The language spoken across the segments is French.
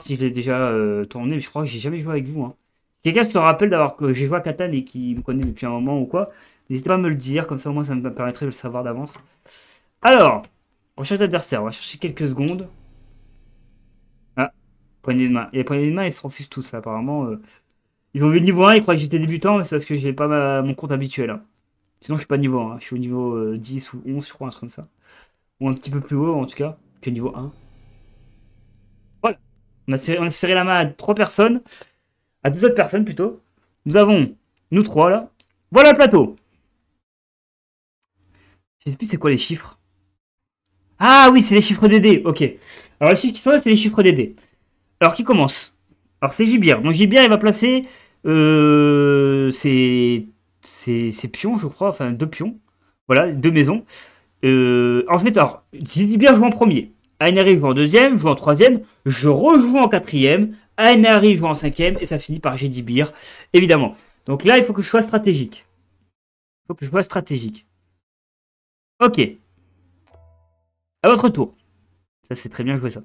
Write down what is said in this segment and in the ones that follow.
si je l'ai déjà euh, tourné, mais je crois que j'ai jamais joué avec vous. Hein. quelqu'un se rappelle d'avoir que j'ai joué à Catan et qui me connaît depuis un moment ou quoi, n'hésitez pas à me le dire, comme ça au moins ça me permettrait de le savoir d'avance. Alors, recherche d'adversaire, on va chercher quelques secondes. Ah, poignée de main. Et de main, ils se refusent tous apparemment. Euh. Ils ont vu le niveau 1, ils croient que j'étais débutant, mais c'est parce que j'ai pas mon compte habituel. Hein. Sinon, je suis pas niveau 1, je suis au niveau 10 euh, ou 11, je crois, un comme ça. Ou un petit peu plus haut en tout cas, que niveau 1. On a, serré, la main à trois personnes, à deux autres personnes plutôt. Nous avons, nous trois là. Voilà le plateau. Je sais plus c'est quoi les chiffres. Ah oui, c'est les chiffres des dés, ok. Alors les chiffres qui sont là, c'est les chiffres des dés. Alors qui commence Alors c'est Gibier. Donc Jibir, il va placer euh, ses, pions, je crois, enfin deux pions. Voilà, deux maisons. Euh, en fait, alors, Gibier joue en premier. Anne arrive en deuxième, joue en troisième, je rejoue en quatrième, Anne arrive en cinquième, et ça finit par Jedibir évidemment. Donc là, il faut que je sois stratégique. Il faut que je sois stratégique. Ok. À votre tour. Ça, c'est très bien joué, ça.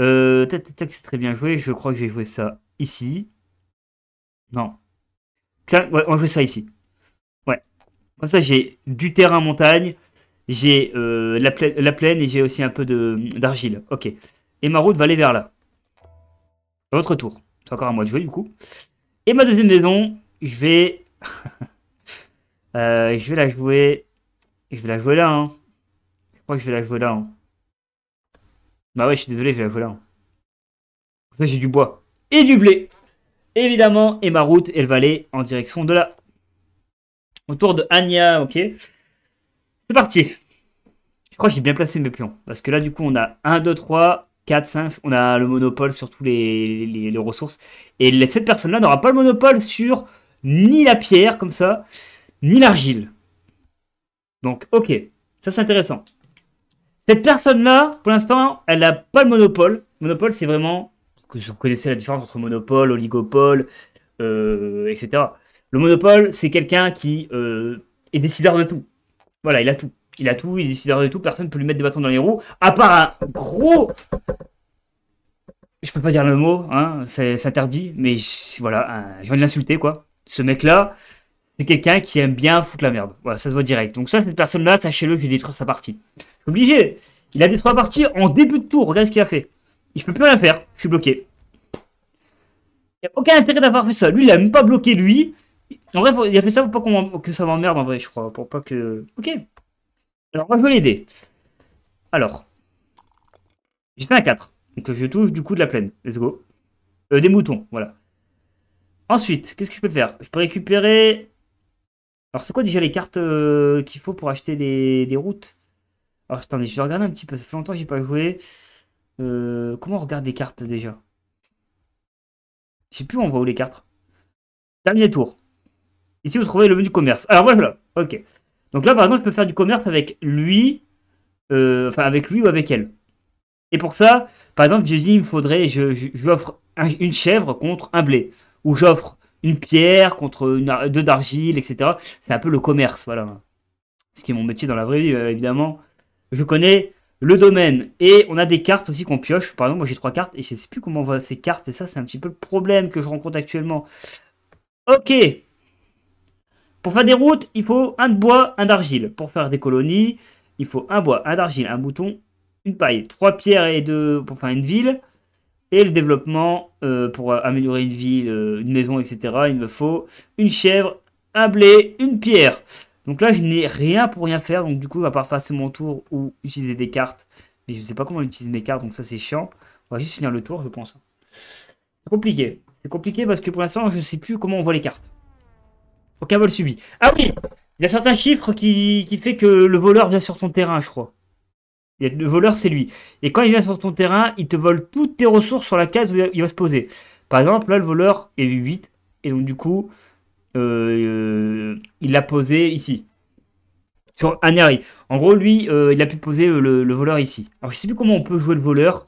Euh, c'est très bien joué. Je crois que j'ai joué ça ici. Non. on joue ça ici. Ouais. Comme ça, j'ai du terrain montagne. J'ai euh, la, plaine et j'ai aussi un peu d'argile. Ok. Et ma route va aller vers là. votre tour. C'est encore à moi de jouer du coup. Et ma deuxième maison, je vais... Euh, je vais la jouer... Je vais la jouer là. Hein. Je crois que je vais la jouer là. Hein. Bah ouais, je suis désolé, je vais la jouer là. Hein. ça, j'ai du bois. Et du blé. Évidemment. Et ma route, elle va aller en direction de là. Autour de Anya, ok c'est parti. Je crois que j'ai bien placé mes pions. Parce que là, du coup, on a 1, 2, 3, 4, 5. On a le monopole sur tous les, ressources. Et cette personne-là n'aura pas le monopole sur ni la pierre, comme ça, ni l'argile. Donc, ok. Ça, c'est intéressant. Cette personne-là, pour l'instant, elle n'a pas le monopole. Monopole, c'est vraiment... Vous connaissez la différence entre monopole, oligopole, euh, etc. Le monopole, c'est quelqu'un qui euh, est décideur de tout. Voilà, il a tout. Il a tout, il décide de tout, personne ne peut lui mettre des bâtons dans les roues, à part un gros je peux pas dire le mot, hein, c'est interdit, mais voilà, je viens de l'insulter, quoi. Ce mec-là, c'est quelqu'un qui aime bien foutre la merde. Voilà, ça se voit direct. Donc ça, cette personne-là, sachez-le vais détruire sa partie. obligé. Il a détruit la partie en début de tour, regarde ce qu'il a fait. Je ne peux plus rien faire, je suis bloqué. Il n'y a aucun intérêt d'avoir fait ça. Lui, il a même pas bloqué lui, en vrai, il a fait ça pour pas que ça m'emmerde, en vrai, je crois. Pour pas que. Ok. Alors, moi, je veux l'aider. Alors. J'ai fait un 4. Donc, je touche du coup de la plaine. Let's go. Euh, des moutons, voilà. Ensuite, qu'est-ce que je peux faire Je peux récupérer. Alors, c'est quoi déjà les cartes euh, qu'il faut pour acheter des, routes Alors, attendez, je vais regarder un petit peu. Ça fait longtemps que j'ai pas joué. Euh, comment on regarde les cartes déjà Je sais plus où on voit où les cartes. Dernier tour. Ici, vous trouvez le menu commerce. Alors voilà, ok. Donc là, par exemple, je peux faire du commerce avec lui, euh, enfin avec lui ou avec elle. Et pour ça, par exemple, je dis, il me faudrait, je, lui offre une chèvre contre un blé, ou j'offre une pierre contre une, deux d'argile, etc. C'est un peu le commerce, voilà. Ce qui est mon métier dans la vraie vie, euh, évidemment. Je connais le domaine. Et on a des cartes aussi qu'on pioche. Par exemple, moi j'ai trois cartes et je sais plus comment on voit ces cartes. Et ça, c'est un petit peu le problème que je rencontre actuellement. Ok. Pour faire des routes, il faut un de bois, un d'argile. Pour faire des colonies, il faut un bois, un d'argile, un bouton, une paille, trois pierres et deux pour faire une ville. Et le développement, euh, pour améliorer une ville, euh, une maison, etc., il me faut une chèvre, un blé, une pierre. Donc là, je n'ai rien pour rien faire. Donc du coup, va part passer mon tour ou utiliser des cartes. Mais je ne sais pas comment utiliser mes cartes, donc ça c'est chiant. On va juste finir le tour, je pense. C'est compliqué. C'est compliqué parce que pour l'instant, je ne sais plus comment on voit les cartes. Aucun vol subi. Ah oui Il y a certains chiffres qui, qui fait que le voleur vient sur ton terrain, je crois. Le voleur, c'est lui. Et quand il vient sur ton terrain, il te vole toutes tes ressources sur la case où il va se poser. Par exemple, là, le voleur est 8, et donc du coup, euh, il l'a posé ici. Sur Anari. En gros, lui, euh, il a pu poser le, voleur ici. Alors, je sais plus comment on peut jouer le voleur.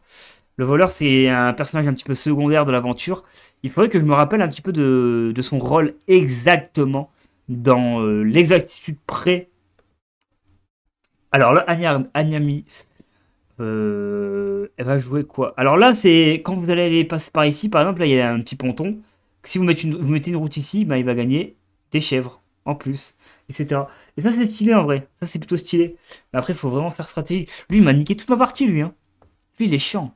Le voleur, c'est un personnage un petit peu secondaire de l'aventure. Il faudrait que je me rappelle un petit peu de, son rôle exactement, dans euh, l'exactitude près. Alors là, euh, elle va jouer quoi Alors là, c'est quand vous allez aller passer par ici, par exemple, là, il y a un petit ponton. Si vous mettez une, route ici, bah, il va gagner des chèvres en plus, etc. Et ça, c'est stylé en vrai. Ça, c'est plutôt stylé. après, il faut vraiment faire stratégie. Lui, il m'a niqué toute ma partie, lui. Hein. Lui, il est chiant.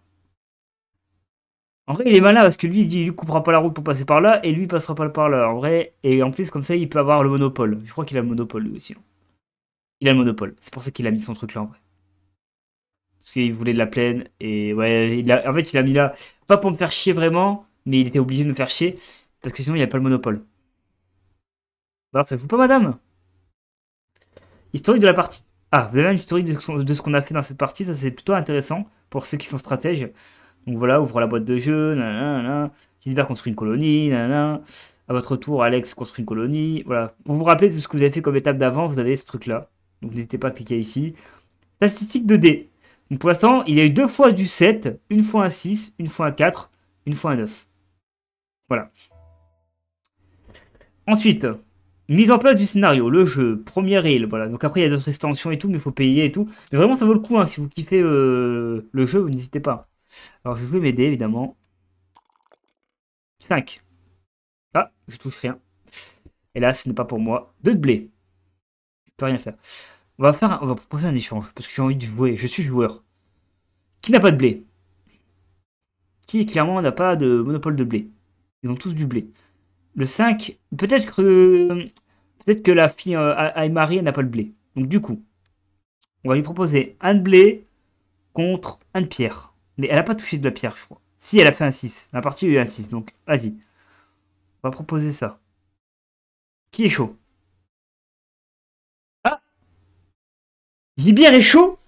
En vrai, il est malin parce que lui, il dit il coupera pas la route pour passer par là et lui, il passera pas par là. En vrai, et en plus, comme ça, il peut avoir le monopole. Je crois qu'il a le monopole lui aussi. Hein. Il a le monopole. C'est pour ça qu'il a mis son truc là en vrai. Parce qu'il voulait de la plaine et ouais, il en fait, il a mis là. Pas pour me faire chier vraiment, mais il était obligé de me faire chier parce que sinon, il n'y a pas le monopole. Bah alors, ça vous pas, madame Historique de la partie. Ah, vous avez un historique de ce qu'on a fait dans cette partie, ça c'est plutôt intéressant pour ceux qui sont stratèges. Donc voilà, ouvre la boîte de jeu, nanana, Gilbert construit une colonie, nanana. À votre tour, Alex construit une colonie. Voilà. Pour vous rappeler de ce que vous avez fait comme étape d'avant, vous avez ce truc-là. Donc n'hésitez pas à cliquer ici. Statistique de d Donc pour l'instant, il y a eu deux fois du 7, une fois un 6, une fois un 4, une fois un 9. Voilà. Ensuite, mise en place du scénario, le jeu, première île, voilà. Donc après, il y a d'autres extensions et tout, mais il faut payer et tout. Mais vraiment, ça vaut le coup, hein. si vous kiffez euh, le jeu, n'hésitez pas. Alors, je vais m'aider évidemment. 5. Ah, je touche rien. Et là, ce n'est pas pour moi. Deux de blé. Je peux rien faire. On va, faire on va proposer un échange, parce que j'ai envie de jouer. Je suis joueur. Qui n'a pas de blé Qui, clairement, n'a pas de monopole de blé Ils ont tous du blé. Le 5, peut-être que, peut-être que la fille euh, marie n'a pas le blé. Donc, du coup, on va lui proposer un de blé contre un de pierre. Mais elle n'a pas touché de la pierre, je crois. Si, elle a fait un 6. La partie, a eu un 6. Donc, vas-y. On va proposer ça. Qui est chaud Ah Gibier est chaud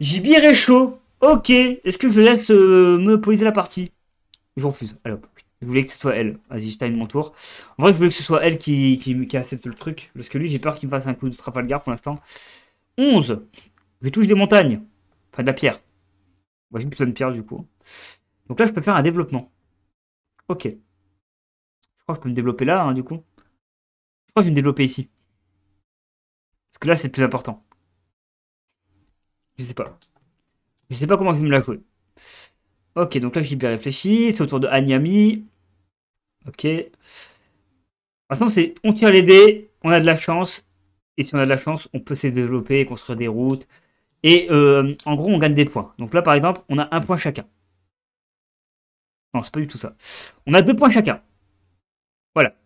Jibir est chaud Ok. Est-ce que je laisse euh, me poser la partie Je refuse. Alors, Je voulais que ce soit elle. Vas-y, je taille mon tour. En vrai, je voulais que ce soit elle qui, qui, accepte le truc. Parce que lui, j'ai peur qu'il me fasse un coup de trapalgar pour l'instant. 11. Je touche des montagnes. Enfin, de la pierre j'ai besoin de pierre, du coup. Donc là, je peux faire un développement. Ok. Je crois que je peux me développer là, hein, du coup. Je crois que je vais me développer ici. Parce que là, c'est le plus important. Je sais pas. Je sais pas comment je vais me la jouer. Ok, donc là, j'ai bien réfléchi. C'est autour de Anyami. Ok. Maintenant, c'est on tire les dés, on a de la chance. Et si on a de la chance, on peut se développer, et construire des routes, et euh, en gros, on gagne des points. Donc là, par exemple, on a un point chacun. Non, c'est pas du tout ça. On a deux points chacun. Voilà.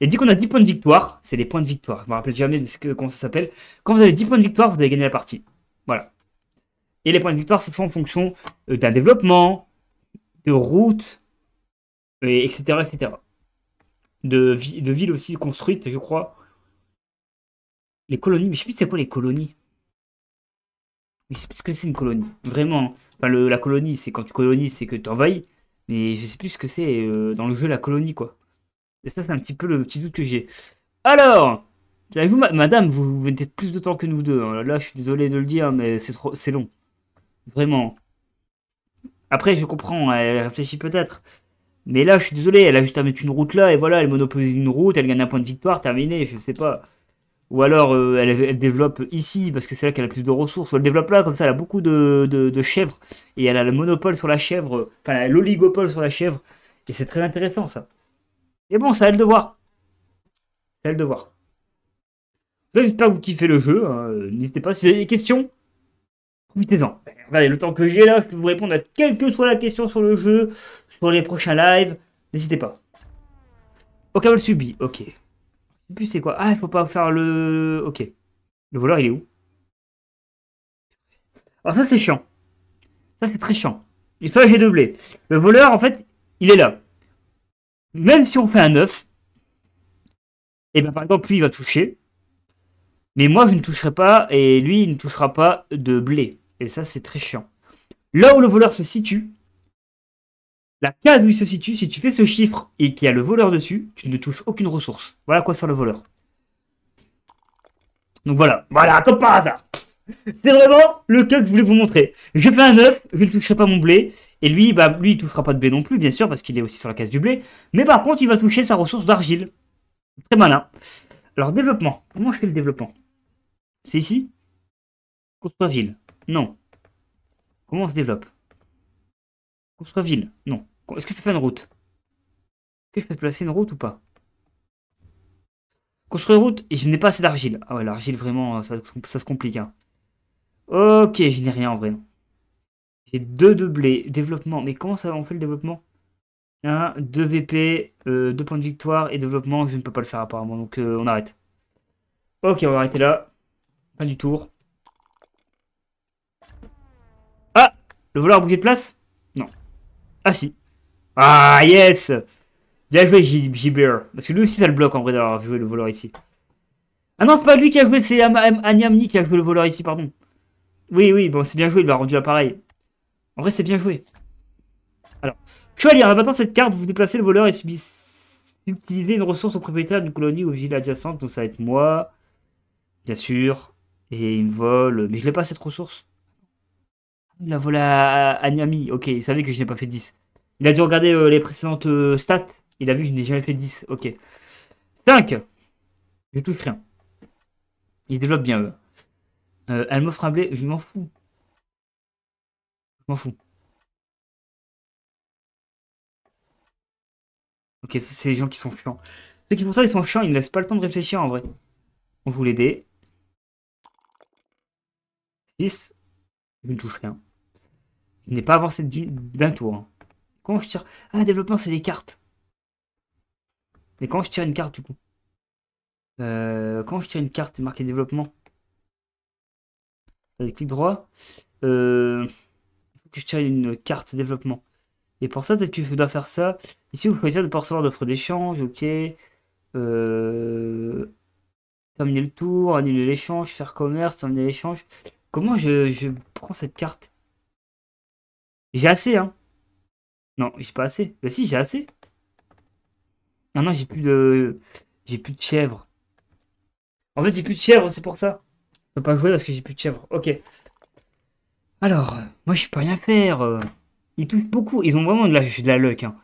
Et dit qu'on a 10 points de victoire, c'est les points de victoire. Je me rappelle jamais de ce que, comment ça s'appelle. Quand vous avez 10 points de victoire, vous avez gagné la partie. Voilà. Et les points de victoire se font en fonction euh, d'un développement, de routes, etc. etc. De, de villes aussi construites, je crois. Les colonies, mais je sais plus c'est quoi les colonies. Je sais plus ce que c'est une colonie. Vraiment. Hein. Enfin, la colonie, c'est quand tu colonises, c'est que tu envahis. Mais je sais plus ce que c'est euh, dans le jeu la colonie, quoi. Et ça, c'est un petit peu le petit doute que j'ai. Alors madame, vous mettez plus de temps que nous deux. Hein. Là, je suis désolé de le dire, mais c'est trop, c'est long. Vraiment. Après, je comprends, elle réfléchit peut-être. Mais là, je suis désolé, elle a juste à mettre une route là, et voilà, elle monopose une route, elle gagne un point de victoire, terminé, je sais pas. Ou alors euh, elle, développe ici parce que c'est là qu'elle a plus de ressources. Ou elle développe là, comme ça elle a beaucoup de, de, chèvres. Et elle a le monopole sur la chèvre, enfin l'oligopole sur la chèvre. Et c'est très intéressant ça. Et bon, ça a le devoir. Ça a le devoir. J'espère que vous kiffez le jeu. Hein. N'hésitez pas. Si vous avez des questions, profitez-en. Regardez, ben, le temps que j'ai là, je peux vous répondre à quelle que soit la question sur le jeu, sur les prochains lives. N'hésitez pas. on le subit. ok. Et c'est quoi Ah, il faut pas faire le. Ok. Le voleur, il est où Alors, oh, ça, c'est chiant. Ça, c'est très chiant. Et ça, j'ai de blé. Le voleur, en fait, il est là. Même si on fait un œuf, et eh bien par exemple, lui, il va toucher. Mais moi, je ne toucherai pas, et lui, il ne touchera pas de blé. Et ça, c'est très chiant. Là où le voleur se situe, la case où il se situe, si tu fais ce chiffre et qu'il y a le voleur dessus, tu ne touches aucune ressource. Voilà quoi sert le voleur. Donc voilà, voilà, comme par hasard. C'est vraiment le cas que je voulais vous montrer. Je fais un œuf, je ne toucherai pas mon blé. Et lui, bah, lui, il touchera pas de blé non plus, bien sûr, parce qu'il est aussi sur la case du blé. Mais par contre, il va toucher sa ressource d'argile. Très malin. Alors, développement. Comment je fais le développement C'est ici Construire ville. Non. Comment on se développe Construire ville Non. Est-ce que je peux faire une route Est-ce que je peux placer une route ou pas Construire route et je n'ai pas assez d'argile. Ah ouais, l'argile, vraiment, ça, se complique. Hein. Ok, je n'ai rien en vrai. J'ai deux de blé. Développement. Mais comment ça on fait le développement 1, 2 VP, 2 points de victoire et développement. Je ne peux pas le faire apparemment, donc euh, on arrête. Ok, on va arrêter là. Fin du tour. Ah Le voleur a bougé de place ah si. Ah yes Bien joué Gibber. Parce que lui aussi ça le bloque en vrai d'avoir joué le voleur ici. Ah non, c'est pas lui qui a joué, c'est Anyamni qui a joué le voleur ici, pardon. Oui, oui, bon, c'est bien joué, il l'a rendu pareil En vrai, c'est bien joué. Alors, Chevalier, en maintenant cette carte, vous déplacez le voleur et subissez, utilisez une ressource au propriétaire d'une colonie ou ville adjacente, donc ça va être moi, bien sûr. Et il me vole, mais je n'ai pas cette ressource. Il a volé à, Niami. Ok, il savait que je n'ai pas fait 10. Il a dû regarder euh, les précédentes euh, stats. Il a vu que je n'ai jamais fait 10. Ok. 5. Je touche rien. Il se développent bien, eux. Euh, elle m'offre un blé. Je m'en fous. Je m'en fous. Ok, c'est les gens qui sont chiants. Ceux qui, pour ça, ils sont chiants. Ils ne laissent pas le temps de réfléchir, en vrai. On vous l'aider. 6. Il ne touche rien. Il n'est pas avancé d'un tour. quand hein. je tire Ah, développement, c'est des cartes. Mais quand je tire une carte, du coup quand euh, Comment je tire une carte marquée développement Avec clic droit. Euh, que je tire une carte développement. Et pour ça, peut-être que dois faire ça. Ici, vous pouvez de recevoir d'offre d'échange, ok. Euh, terminer le tour, annuler l'échange, faire commerce, terminer l'échange. Comment je, je prends cette carte J'ai assez, hein Non, j'ai pas assez. Bah si, j'ai assez. Non, non, j'ai plus de... J'ai plus de chèvre. En fait, j'ai plus de chèvres, c'est pour ça. Je peux pas jouer parce que j'ai plus de chèvres. Ok. Alors, moi, je peux rien faire. Ils touchent beaucoup. Ils ont vraiment de la, de la luck. Hein.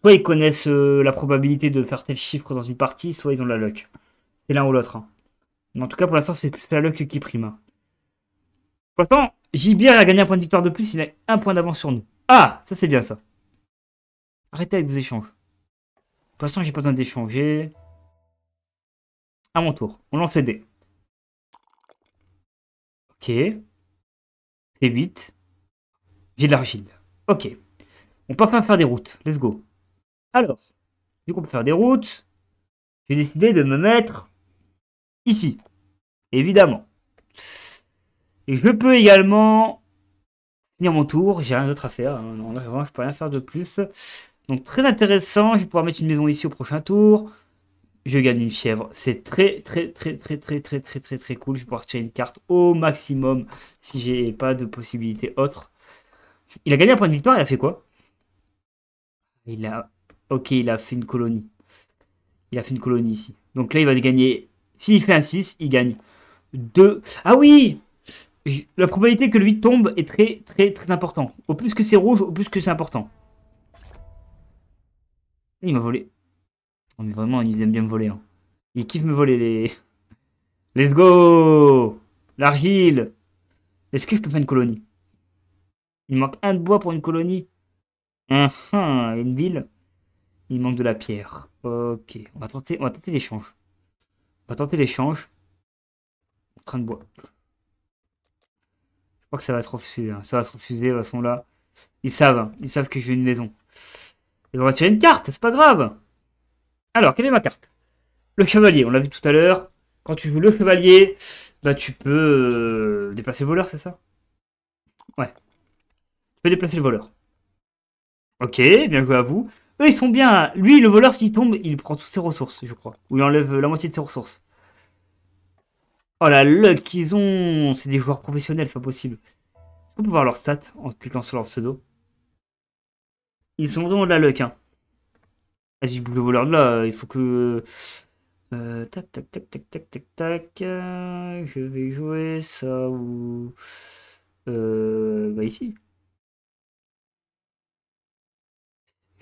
Soit ils connaissent euh, la probabilité de faire tel chiffre dans une partie, soit ils ont de la luck. C'est l'un ou l'autre. Hein. Mais en tout cas, pour l'instant, c'est plus la luck qui prime. Hein. Pourtant, Gibier a gagné un point de victoire de plus, il a un point d'avance sur nous. Ah, ça c'est bien ça. Arrêtez avec vos échanges. toute façon, j'ai pas besoin d'échanger. À mon tour, on lance des dés. Ok. C'est 8. J'ai de l'argile. Ok. On peut enfin faire des routes. Let's go. Alors, du coup, on peut faire des routes. J'ai décidé de me mettre ici. Évidemment je peux également finir mon tour. J'ai rien d'autre à faire. Hein. Non, vraiment, je peux rien faire de plus. Donc très intéressant. Je vais pouvoir mettre une maison ici au prochain tour. Je gagne une fièvre. C'est très très très très très très très très très cool. Je vais pouvoir tirer une carte au maximum si j'ai pas de possibilité autre. Il a gagné un point de victoire. Il a fait quoi Il a. Ok, il a fait une colonie. Il a fait une colonie ici. Donc là, il va gagner. S'il fait un 6, il gagne 2. Ah oui la probabilité que lui tombe est très très très important. Au plus que c'est rouge, au plus que c'est important. Il m'a volé. On est vraiment, ils aiment bien me voler. Hein. Ils kiffent me voler les... Let's go L'argile Est-ce que je peux faire une colonie Il manque un de bois pour une colonie. Enfin, uh-huh, une ville. Il manque de la pierre. Ok, on va tenter, on va tenter l'échange. On va tenter l'échange. Train de bois que ça va se refuser. Hein. Ça va se refuser, de toute façon, là. Ils savent. Hein. Ils savent que j'ai une maison. Ils vont retirer une carte, c'est pas grave. Alors, quelle est ma carte Le chevalier, on l'a vu tout à l'heure. Quand tu joues le chevalier, bah tu peux euh, déplacer le voleur, c'est ça Ouais. Tu peux déplacer le voleur. Ok, bien joué à vous. Eux, ils sont bien. Lui, le voleur, s'il tombe, il prend toutes ses ressources, je crois. Ou il enlève la moitié de ses ressources. Oh la luck qu'ils ont C'est des joueurs professionnels, c'est pas possible. Est-ce qu'on peut voir leurs stats en cliquant sur leur pseudo Ils ont vraiment de la luck, hein. Vas-y, boule voleur de là, il faut que... Euh, tac, tac, tac, tac, tac, tac, tac... Euh, je vais jouer ça ou... Euh, bah ici.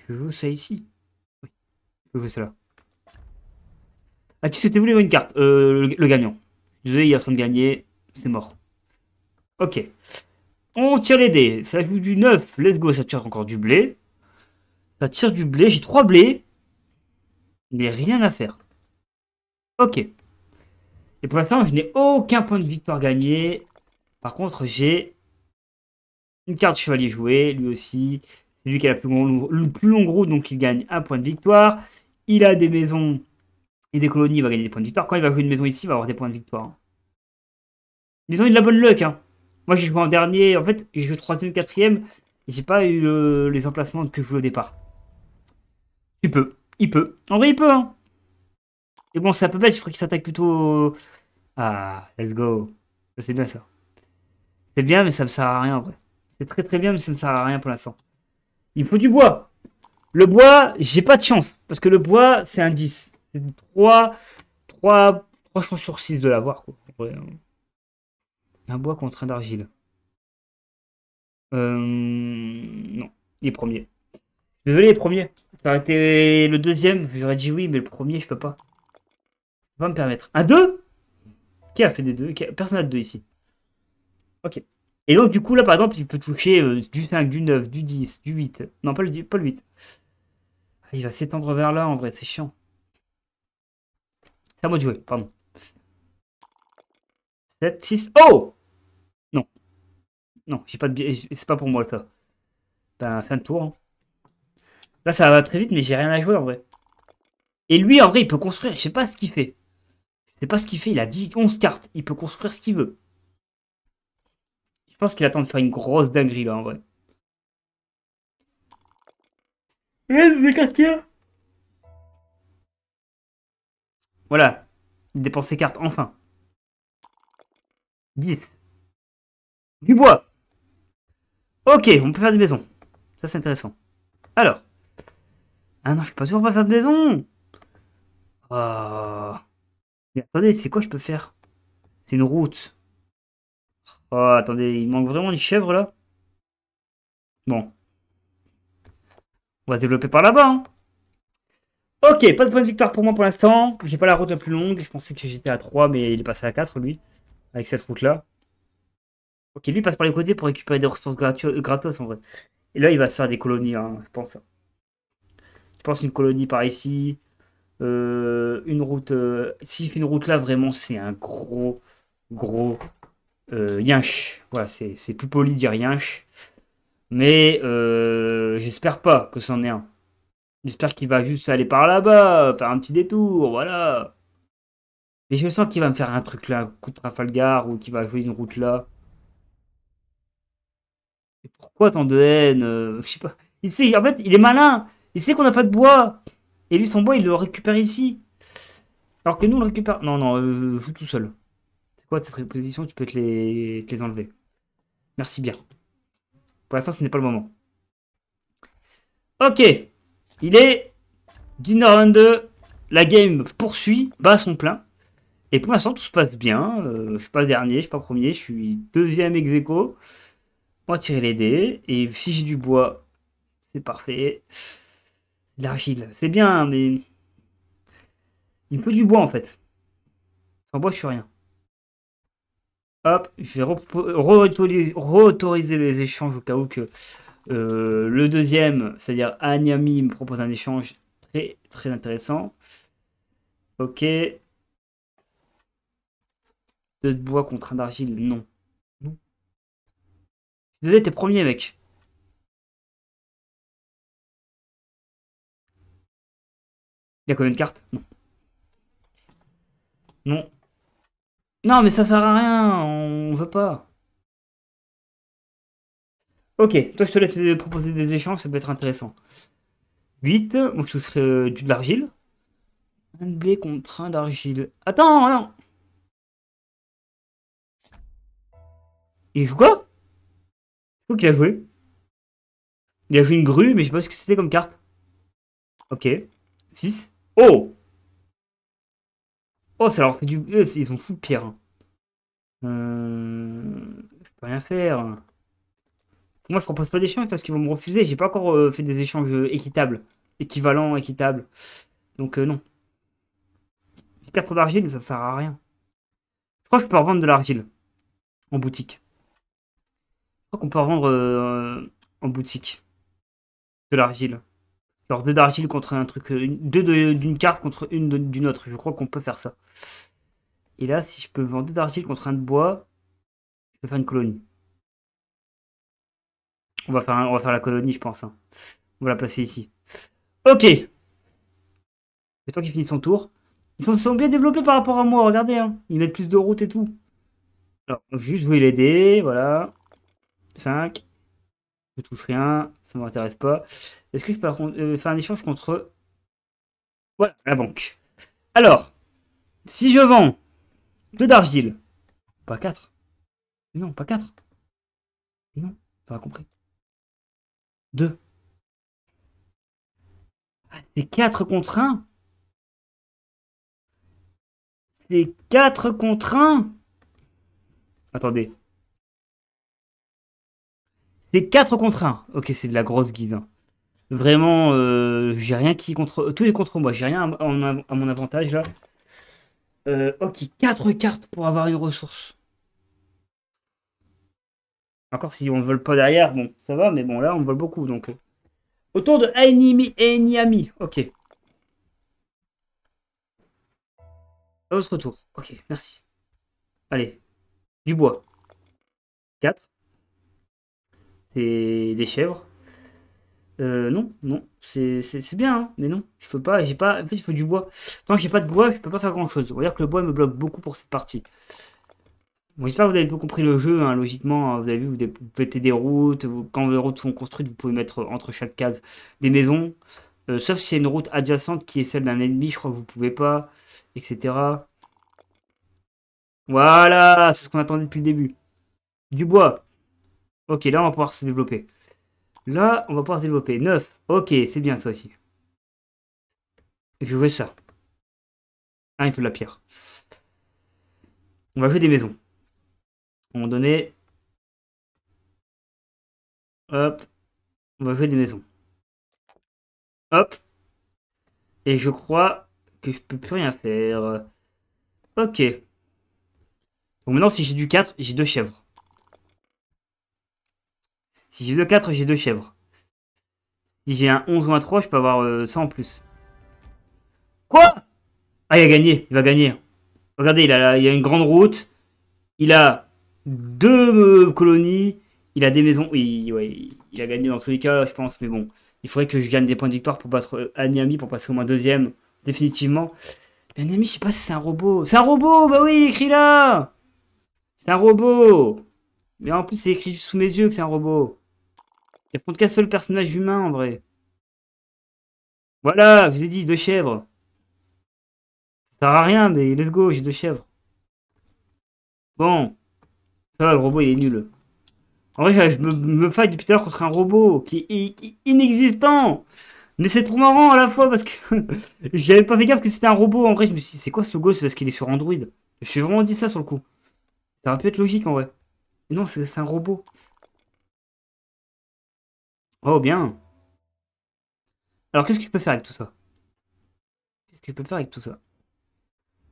Je joue ça ici. Oui, je joue ça là. qui ah, tu vous lever une carte, euh, le gagnant hier garçon de gagner, c'est mort. Ok. On tire les dés. Ça joue du 9. Let's go, ça tire encore du blé. Ça tire du blé. J'ai 3 blés. Mais rien à faire. Ok. Et pour l'instant, je n'ai aucun point de victoire gagné. Par contre, j'ai une carte chevalier jouée. Lui aussi. C'est lui qui a le plus, long, le route donc il gagne un point de victoire. Il a des maisons et des colonies, il va gagner des points de victoire. Quand il va jouer une maison ici, il va avoir des points de victoire. Mais Ils ont eu de la bonne luck. Hein. Moi, j'ai joué en dernier. En fait, j'ai joué troisième, quatrième. Et j'ai pas eu euh, les emplacements que je voulais au départ. Il peut. Il peut. En vrai, il peut. Et hein. bon, c'est un peu bête. Il faudrait qu'il s'attaque plutôt. Ah, let's go. C'est bien ça. C'est bien, mais ça me sert à rien en vrai. C'est très très bien, mais ça me sert à rien pour l'instant. Il me faut du bois. Le bois, j'ai pas de chance. Parce que le bois, c'est un 10. 3, 3, 3 chances sur 6 de l'avoir. Un hein. bois contre un d'argile. Euh, non, les premiers premier. les premiers. Ça été le deuxième. J'aurais dit oui, mais le premier, je peux pas. va me permettre. Un 2 Qui a fait des deux Personne n'a de 2 ici. Ok. Et donc, du coup, là, par exemple, il peut toucher euh, du 5, du 9, du 10, du 8. Non, pas le, pas le 8. Ah, il va s'étendre vers là, en vrai, c'est chiant. Ça moi de pardon. 7, 6. Oh Non. Non, j'ai pas de C'est pas pour moi ça. Ben, fin de tour. Hein. Là, ça va très vite, mais j'ai rien à jouer en vrai. Et lui, en vrai, il peut construire. Je sais pas ce qu'il fait. Je sais pas ce qu'il fait. Il a 10, 11 cartes. Il peut construire ce qu'il veut. Je pense qu'il attend de faire une grosse dinguerie là en vrai. Eh, mais les Voilà. Il dépense ses cartes, enfin. 10. Du bois. Ok, on peut faire des maisons. Ça, c'est intéressant. Alors. Ah non, je peux toujours pas faire de maison. Ah. Mais attendez, c'est quoi je peux faire C'est une route. Oh, attendez, il manque vraiment une chèvres, là Bon. On va se développer par là-bas, hein. Ok, pas de bonne victoire pour moi pour l'instant. J'ai pas la route la plus longue. Je pensais que j'étais à 3, mais il est passé à 4, lui. Avec cette route-là. Ok, lui, il passe par les côtés pour récupérer des ressources euh, gratos, en vrai. Et là, il va se faire des colonies, hein, je pense. Je pense une colonie par ici. Euh, une route... Euh, si une route là, vraiment, c'est un gros, gros... Euh, yinch. Voilà, c'est plus poli de dire yinch. Mais j'espère pas que c'en est un. J'espère qu'il va juste aller par là-bas, faire un petit détour, voilà. Mais je sens qu'il va me faire un truc là, un coup de Trafalgar, ou qu'il va jouer une route là. Et pourquoi tant de haine euh, Je sais pas. Il sait, en fait, il est malin. Il sait qu'on n'a pas de bois. Et lui, son bois, il le récupère ici. Alors que nous, on le récupère. Non, non, euh, tout seul. C'est quoi tes prépositions Tu peux te les, te les enlever. Merci bien. Pour l'instant, ce n'est pas le moment. Ok. Il est d'une h 22, la game poursuit, Bas son plein. Et pour l'instant, tout se passe bien. Je euh, je suis pas dernier, je suis pas premier, je suis deuxième ex aequo. On va tirer les dés. Et si j'ai du bois, c'est parfait. L'argile, c'est bien, mais. Il me faut du bois en fait. Sans bois, je suis rien. Hop, je vais re-autoriser les échanges au cas où que euh, le deuxième, c'est-à-dire Anyami, me propose un échange très très intéressant. Ok. Deux de bois contre un d'argile, non. non. Désolé, t'es premier, mec. Il y a combien de cartes Non. Non. Non, mais ça sert à rien, on veut pas. Ok, toi je te laisse proposer des échanges, ça peut être intéressant. 8, donc ce serait euh, du de l'argile. Un blé contre un d'argile. Attends, non Il joue quoi qu'il a joué. Il a joué une grue, mais je sais pas ce que c'était comme carte. Ok. 6. Oh Oh, ça leur fait du... Euh, ils sont fous de pierre. Hein. Euh, je peux rien faire. Moi, je propose pas d'échange parce qu'ils vont me refuser. J'ai pas encore euh, fait des échanges euh, équitables, équivalents, équitables. Donc, euh, non. 4 d'argile, ça sert à rien. Je crois que je peux revendre de l'argile en boutique. Je crois qu'on peut revendre en boutique de l'argile. Genre deux d'argile contre un truc, une, deux d'une carte contre une d'une autre. Je crois qu'on peut faire ça. Et là, si je peux vendre deux d'argile contre un de bois, je peux faire une colonie. On va faire, va faire la colonie, je pense. Hein. On va la placer ici. Ok. C'est toi qui finis son tour. Ils sont, bien développés par rapport à moi, regardez. Hein. Ils mettent plus de route et tout. Alors, juste vous les l'aider. voilà. 5. Je touche rien, ça ne m'intéresse pas. Est-ce que je peux euh, faire un échange contre... Voilà, la banque. Alors, si je vends 2 d'argile, pas 4. Non, pas 4. Non, pas compris. 2. Ah, c'est 4 contre 1. C'est 4 contre 1. Attendez. C'est 4 contre 1. Ok, c'est de la grosse guise. Hein. Vraiment, euh, j'ai rien qui contre... Euh, tout est contre moi. J'ai rien à, à, mon avantage, là. Euh, ok, 4 cartes pour avoir une ressource. Encore si on ne vole pas derrière, bon, ça va, mais bon, là, on vole beaucoup. Donc, euh, autour de Ainimi et Ok. À votre tour. Ok, merci. Allez. Du bois. 4. C'est des chèvres. Euh, non, non, c'est bien, hein, mais non, je peux pas, j'ai pas, en fait, il faut du bois. Tant que j'ai pas de bois, je peux pas faire grand chose. On va dire que le bois me bloque beaucoup pour cette partie. Bon, j'espère que vous avez peu compris le jeu, hein, logiquement, hein. vous avez vu, vous, pétez des routes, quand les routes sont construites, vous pouvez mettre entre chaque case des maisons, euh, sauf si a une route adjacente qui est celle d'un ennemi, je crois que vous pouvez pas, etc. Voilà, c'est ce qu'on attendait depuis le début. Du bois. Ok, là on va pouvoir se développer. Là, on va pouvoir se développer. 9. Ok, c'est bien ça aussi. Je veux ça. Ah, il faut de la pierre. On va jouer des maisons. On hop, on va jouer des maisons. Hop. Et je crois que je peux plus rien faire. Ok. Donc maintenant, si j'ai du 4, j'ai deux chèvres. Si j'ai deux 4, j'ai deux chèvres. Si j'ai un 11 ou un 3, je peux avoir 100 euh, ça en plus. Quoi Ah, il a gagné. Il va gagner. Regardez, il a, il a une grande route. Il a deux euh, colonies. Il a des maisons. Il, il a gagné dans tous les cas, je pense. Mais bon, il faudrait que je gagne des points de victoire pour battre euh, Aniami pour passer au moins deuxième, définitivement. Mais Aniami, je sais pas si c'est un robot. C'est un robot Bah oui, il écrit là C'est un robot Mais en plus, c'est écrit sous mes yeux que c'est un robot. Il affronte qu'un seul personnage humain, en vrai. Voilà, je vous ai dit, deux chèvres. Ça sert à rien, mais let's go, j'ai deux chèvres. Bon. Ça va, le robot, il est nul. En vrai, je me, me faille depuis tout à l'heure contre un robot qui est, inexistant. Mais c'est trop marrant à la fois parce que j'avais pas fait gaffe que c'était un robot. En vrai, je me suis dit, c'est quoi ce gosse C'est parce qu'il est sur Android. Je suis vraiment dit ça sur le coup. Ça aurait pu être logique en vrai. Mais non, c'est un robot. Oh, bien. Alors, qu'est-ce que je peux faire avec tout ça Qu'est-ce que je peux faire avec tout ça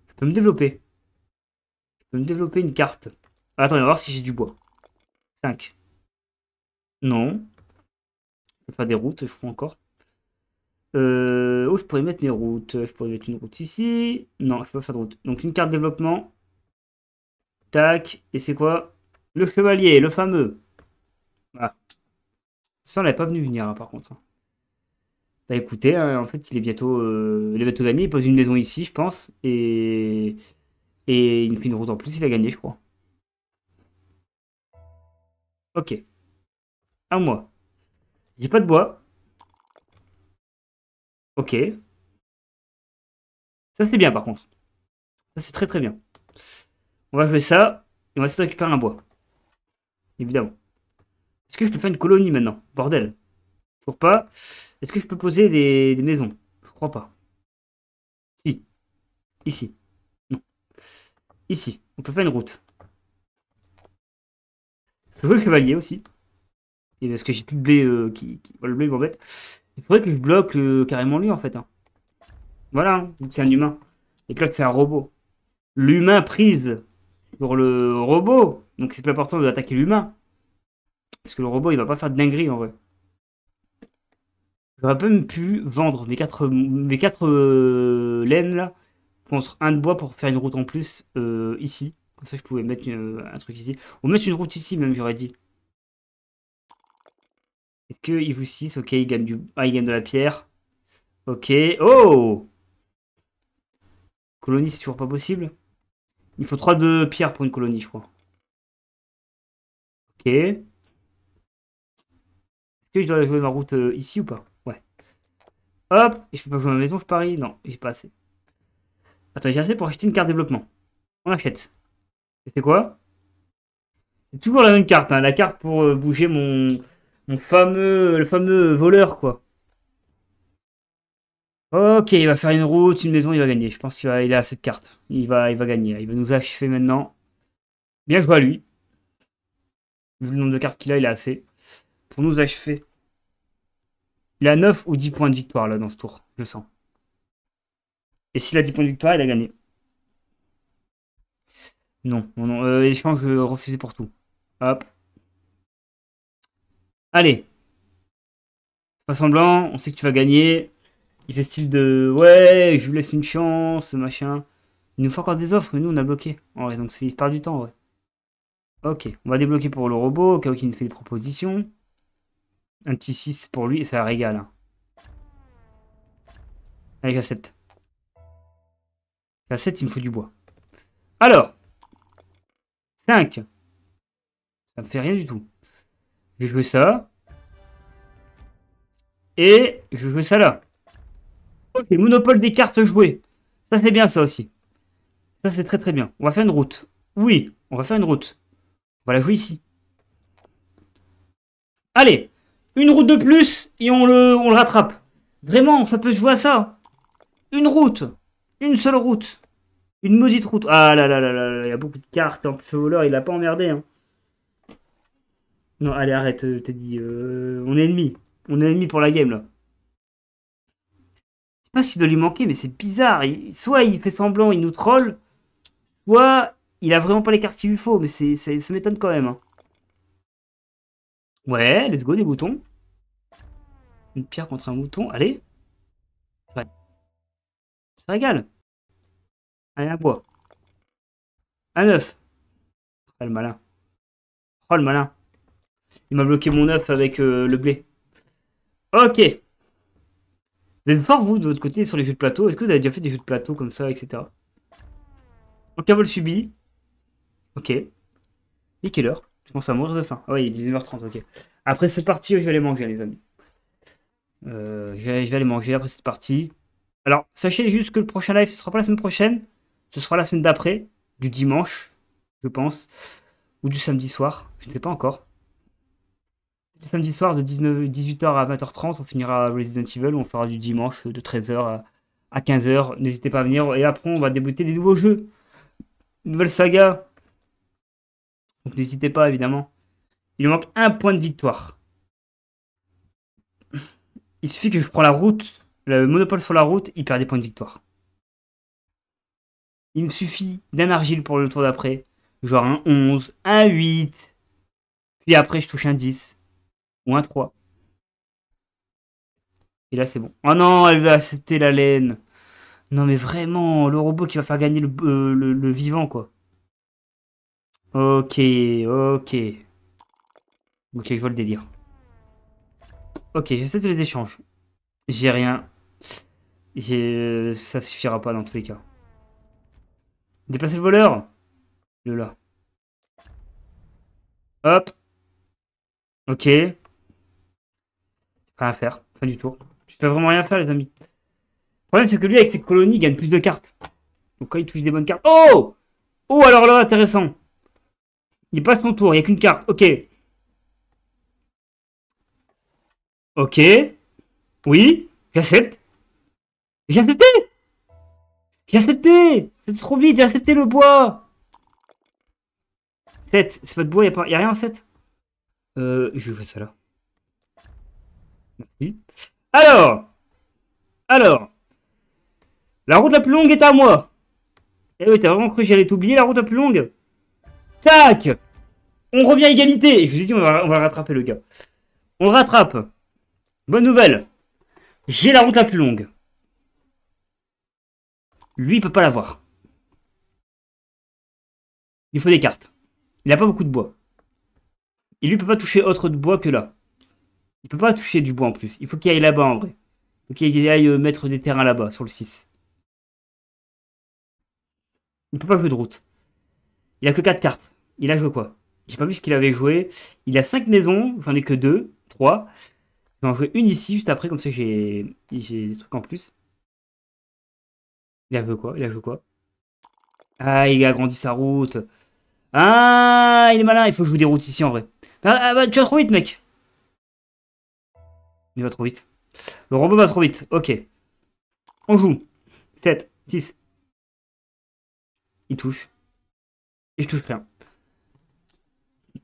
Je peux me développer. Je peux me développer une carte. Attends, on va voir si j'ai du bois. 5. Non. Je vais faire des routes, je crois encore. Euh, oh, je pourrais mettre mes routes. Je pourrais mettre une route ici. Non, je peux pas faire de route. Donc une carte développement. Tac. Et c'est quoi Le chevalier, le fameux. Voilà. Ah. Ça, on n'est pas venu venir, hein, par contre. Hein. Bah écoutez, hein, en fait, euh, il est bientôt, gagné. Il pose une maison ici, je pense. Et, et il nous fait une route en plus, il a gagné, je crois. Ok. À moi. J'ai pas de bois. Ok. Ça, c'est bien, par contre. Ça, c'est très très bien. On va jouer ça. Et on va essayer de récupérer un bois. Évidemment. Est-ce que je peux faire une colonie maintenant Bordel. Pour pas. Est-ce que je peux poser des, maisons Je crois pas. Si. Ici. Non. Ici. On peut faire une route. Je veux le chevalier aussi. Et parce que j'ai plus de blé euh, qui, Le blé m'embête. Il faudrait que je bloque euh, carrément lui en fait. Hein. Voilà, hein. c'est un humain. Et que c'est un robot. L'humain prise Pour le robot. Donc c'est plus important d'attaquer l'humain. Parce que le robot il va pas faire de dinguerie en vrai. J'aurais même pu vendre mes 4 quatre, euh, laines là contre un de bois pour faire une route en plus ici ça, je pouvais mettre un truc ici. On met une route ici, même, j'aurais dit. Est-ce il vous 6 Ok, il gagne, du... ah, il gagne de la pierre. Ok. Oh Colonie, c'est toujours pas possible. Il faut 3 de pierre pour une colonie, je crois. Ok. Est-ce que je dois jouer ma route euh, ici ou pas Ouais. Hop je peux pas jouer ma maison, je parie Non, j'ai pas assez. Attends, j'ai assez pour acheter une carte développement. On achète. C'est quoi C'est toujours la même carte, hein. la carte pour euh, bouger mon, fameux, le fameux voleur, quoi. Ok, il va faire une route, une maison, il va gagner. Je pense qu'il a, assez de cartes Il va, il va gagner. Il va nous achever maintenant. Bien joué à lui. Vu le nombre de cartes qu'il a, il a assez. Pour nous achever. Il a 9 ou 10 points de victoire là dans ce tour, je sens. Et s'il a 10 points de victoire, il a gagné. Non, non, non. Euh, que refuser pour tout. Hop. Allez. Pas semblant, on sait que tu vas gagner. Il fait style de ouais, je vous laisse une chance, machin. Il nous faut encore des offres, mais nous on a bloqué. En vrai, donc il perd du temps, ouais. Ok, on va débloquer pour le robot, au cas où il nous fait des propositions. Un petit 6 pour lui, et ça régale. Hein. Allez, j'accepte. J'accepte, il me faut du bois. Alors, 5. Ça me fait rien du tout. Je veux ça. Et je veux ça là. Ok, monopole des cartes jouées. Ça c'est bien ça aussi. Ça c'est très très bien. On va faire une route. Oui, on va faire une route. On va la jouer ici. Allez, une route de plus et on le, on le rattrape. Vraiment, ça peut se jouer à ça. Une route. Une seule route. Une maudite route. Ah là là là là, il y a beaucoup de cartes. En plus, ce voleur, il a pas emmerdé. Hein. Non, allez, arrête, euh, t'es dit. Euh, on est ennemi. On est ennemi pour la game, là. Je sais pas s'il doit lui manquer, mais c'est bizarre. soit il fait semblant, il nous troll. Soit il a vraiment pas les cartes qu'il lui faut. Mais c'est, ça m'étonne quand même. Hein. Ouais, let's go, des boutons. Une pierre contre un mouton. Allez. Ça régale. Un à Un œuf. Ah, le malin. Oh, le malin. Il m'a bloqué mon œuf avec euh, le blé. Ok. Vous êtes fort, vous, de votre côté, sur les jeux de plateau. Est-ce que vous avez déjà fait des jeux de plateau comme ça, etc. Ok vous vol subi. Ok. Et quelle heure Je pense à mourir de faim. Ah oui, 19h30, ok. Après cette partie, je vais aller manger, les amis. Euh, je vais aller manger après cette partie. Alors, sachez juste que le prochain live, ce sera pas la semaine prochaine. Ce sera la semaine d'après, du dimanche, je pense, ou du samedi soir, je ne sais pas encore. Du samedi soir de 19, 18h à 20h30, on finira Resident Evil, on fera du dimanche de 13h à 15h. N'hésitez pas à venir. Et après, on va débuter des nouveaux jeux, une nouvelle saga. Donc n'hésitez pas, évidemment. Il manque un point de victoire. Il suffit que je prends la route, le monopole sur la route, il perd des points de victoire. Il me suffit d'un argile pour le tour d'après. Genre un 11, un 8. Puis après, je touche un 10. Ou un 3. Et là, c'est bon. Oh non, elle va accepter la laine. Non, mais vraiment, le robot qui va faire gagner le, euh, vivant, quoi. Ok, ok. Ok, je vois le délire. Ok, j'essaie de les échanger J'ai rien. Euh, ça suffira pas dans tous les cas. Déplacer le voleur Le là. Hop. Ok. Rien à faire. Fin du tour. Tu peux vraiment rien faire, les amis. Le problème, c'est que lui, avec ses colonies, il gagne plus de cartes. Donc quand il touche des bonnes cartes... Oh Oh, alors là, intéressant. Il passe son tour. Il n'y a qu'une carte. Ok. Ok. Oui. J'accepte. J'ai j'ai accepté C'est trop vite, j'ai accepté le bois 7, c'est pas de bois, y'a rien en 7 Euh, je vais faire ça là. Merci. Alors Alors La route la plus longue est à moi Eh oui, t'as vraiment cru que j'allais t'oublier, la route la plus longue Tac On revient à égalité Je vous ai dit, on va rattraper le gars. On rattrape Bonne nouvelle J'ai la route la plus longue lui, il peut pas l'avoir. Il faut des cartes. Il n'a pas beaucoup de bois. Et lui, il peut pas toucher autre bois que là. Il peut pas toucher du bois en plus. Il faut qu'il aille là-bas en vrai. Il faut qu'il aille euh, mettre des terrains là-bas, sur le 6. Il peut pas jouer de route. Il a que 4 cartes. Il a joué quoi J'ai pas vu ce qu'il avait joué. Il a 5 maisons, j'en ai que 2, 3. J'en jouer une ici juste après, comme ça j'ai des trucs en plus. Il a vu quoi Il a vu quoi Ah, il a agrandi sa route. Ah, il est malin, il faut que je vous déroute ici en vrai. Ah, ah, bah, tu vas trop vite, mec. Il va trop vite. Le robot va trop vite, ok. On joue. 7, 6. Il touche. Et je touche rien.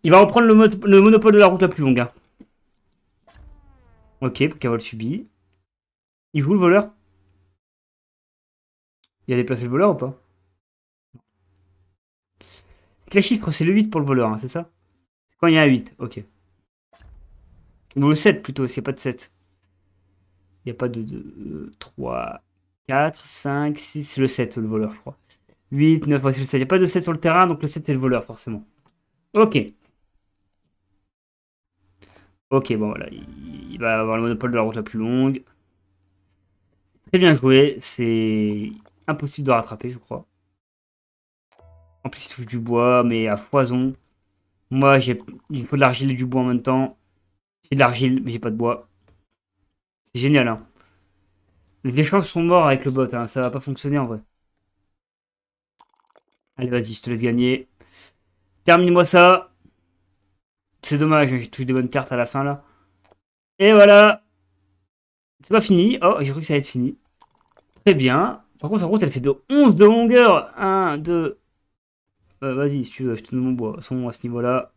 Il va reprendre le, monopole de la route la plus longue. Hein. Ok, Ok, cavale subit. Il joue le voleur il a déplacé le voleur ou pas Quel chiffre C'est le 8 pour le voleur, hein, c'est ça C'est quand il y a un 8, ok. Ou le 7 plutôt, s'il n'y a pas de 7. Il n'y a pas de, 2, 3, 4, 5, 6, c'est le 7 le voleur, je crois. 8, 9, ouais, c'est le 7. Il n'y a pas de 7 sur le terrain, donc le 7 est le voleur, forcément. Ok. Ok, bon voilà, il va avoir le monopole de la route la plus longue. Très bien joué, c'est impossible de rattraper, je crois. En plus, il touche du bois, mais à foison. Moi, j'ai, il faut de l'argile et du bois en même temps. J'ai de l'argile, mais j'ai pas de bois. C'est génial, hein. Les échanges sont morts avec le bot, hein. ça va pas fonctionner en vrai. Allez, vas-y, je te laisse gagner. Termine-moi ça. C'est dommage, hein, j'ai touché des bonnes cartes à la fin, là. Et voilà. C'est pas fini. Oh, j'ai cru que ça allait être fini. Très bien. Par contre, sa route, elle fait de 11 de longueur. 1, 2. Euh, vas-y, si tu veux, je te donne mon bois. Sont à ce niveau-là.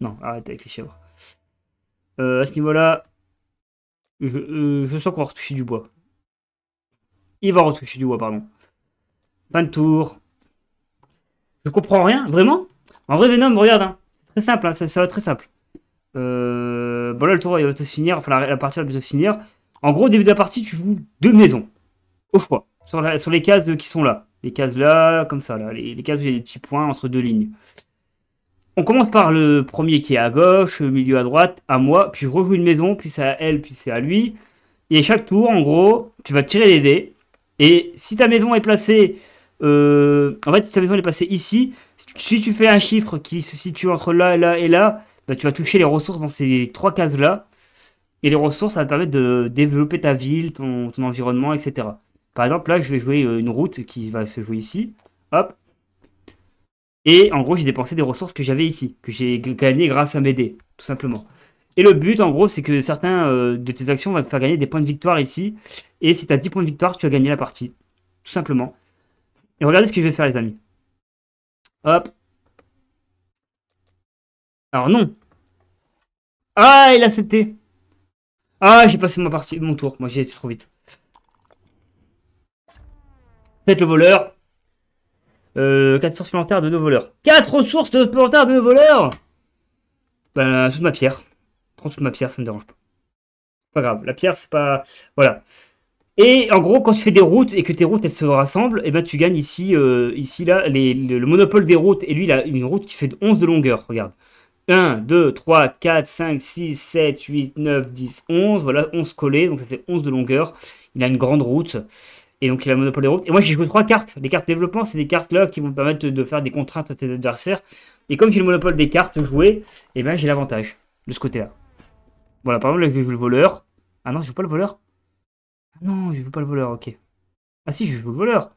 Non, arrête avec les chèvres. Euh, à ce niveau-là, euh, je, sens qu'on va retoucher du bois. Il va retoucher du bois, pardon. Fin de tour. Je comprends rien, vraiment En vrai, Venom, regarde. Hein. Très simple, hein. ça, va très simple. bon, là, le tour il va se finir. Enfin, la, la partie va se finir. En gros, au début de la partie, tu joues deux maisons sur, les cases qui sont là. Les cases là, comme ça, là, les, cases où il y a des petits points entre deux lignes. On commence par le premier qui est à gauche, milieu à droite, à moi, puis je rejoue une maison, puis c'est à elle, puis c'est à lui. Et chaque tour, en gros, tu vas tirer les dés. Et si ta maison est placée. Euh, en fait, si ta maison est placée ici, si tu fais un chiffre qui se situe entre là, là et là, bah, tu vas toucher les ressources dans ces trois cases-là. Et les ressources, ça va te permettre de développer ta ville, ton environnement, etc. Par exemple, là, je vais jouer euh, une route qui va se jouer ici. Hop. Et en gros, j'ai dépensé des ressources que j'avais ici, que j'ai gagné grâce à mes dés, tout simplement. Et le but, en gros, c'est que certains euh, de tes actions vont te faire gagner des points de victoire ici. Et si tu as 10 points de victoire, tu as gagné la partie. Tout simplement. Et regardez ce que je vais faire, les amis. Hop. Alors non. Ah, il a accepté. Ah, j'ai passé ma partie, mon tour. Moi, j'ai été trop vite le voleur. 4 euh, sources supplémentaires de nos voleurs. 4 ressources supplémentaires de nos voleurs Ben, sous ma pierre. Prends sous ma pierre, ça me dérange pas. Pas grave, la pierre, c'est pas... Voilà. Et en gros, quand tu fais des routes et que tes routes, elles se rassemblent, et eh ben tu gagnes ici, euh, ici là, le, le, monopole des routes. Et lui, il a une route qui fait 11 de longueur, regarde. 1, 2, 3, 4, 5, 6, 7, 8, 9, 10, 11. Voilà, 11 collés, donc ça fait 11 de longueur. Il a une grande route. Et donc il a le monopole des routes. Et moi j'ai joué trois cartes. Les cartes développement, c'est des cartes là qui vont permettre de faire des contraintes à tes adversaires. Et comme j'ai le monopole des cartes jouées, et eh ben j'ai l'avantage de ce côté-là. Voilà, par exemple là je le voleur. Ah non, je joue pas le voleur. Ah non, je joue pas le voleur, ok. Ah si, je joue le voleur.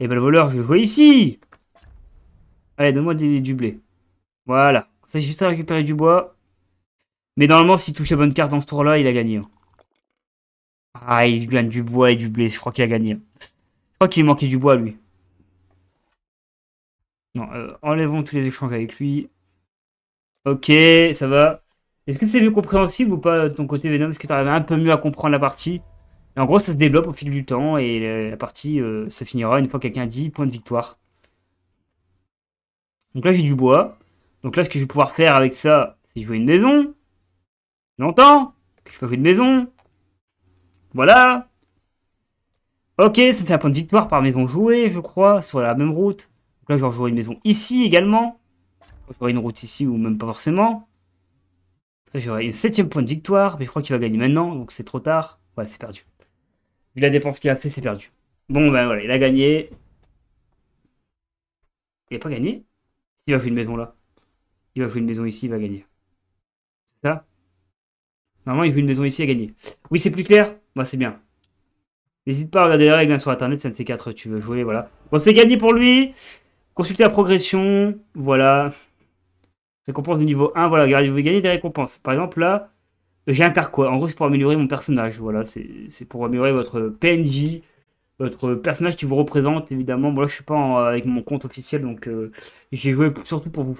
Et eh ben le voleur, je le vois ici. Allez, donne-moi du, blé. Voilà. Ça, j'ai juste à récupérer du bois. Mais normalement, s'il touche la bonne carte dans ce tour-là, il a gagné. Hein. Ah, il gagne du bois et du blé. Je crois qu'il a gagné. Je crois qu'il manquait du bois, lui. Non, euh, enlèvons tous les échanges avec lui. Ok, ça va. Est-ce que c'est mieux compréhensible ou pas euh, de ton côté, Venom Est-ce que tu arrives un peu mieux à comprendre la partie En gros, ça se développe au fil du temps et euh, la partie, ça euh, finira une fois que quelqu'un dit point de victoire. Donc là, j'ai du bois. Donc là, ce que je vais pouvoir faire avec ça, c'est jouer une maison. Longtemps que je peux jouer une maison. Voilà Ok, ça fait un point de victoire par maison jouée, je crois, sur la même route. là, je vais rejouer une maison ici également. J'aurai une route ici ou même pas forcément. Ça, j'aurai une septième point de victoire, mais je crois qu'il va gagner maintenant, donc c'est trop tard. Ouais, c'est perdu. Vu la dépense qu'il a fait, c'est perdu. Bon, ben voilà, il a gagné. Il n'a pas gagné S'il va jouer une maison là. Il va jouer une maison ici, il va gagner. C'est ça Normalement, il joue une maison ici à gagner. Oui, c'est plus clair bah, c'est bien. N'hésite pas à regarder les règles hein, sur internet, c'est un C ces quatre, tu veux jouer, voilà. on s'est gagné pour lui. Consultez la progression, voilà. Récompense de niveau 1, voilà, regardez, vous gagnez des récompenses. Par exemple, là, j'ai un quoi En gros, c'est pour améliorer mon personnage, voilà. C'est pour améliorer votre PNJ, votre personnage qui vous représente, évidemment. Moi, je suis pas avec mon compte officiel, donc euh, j'ai joué surtout pour vous faire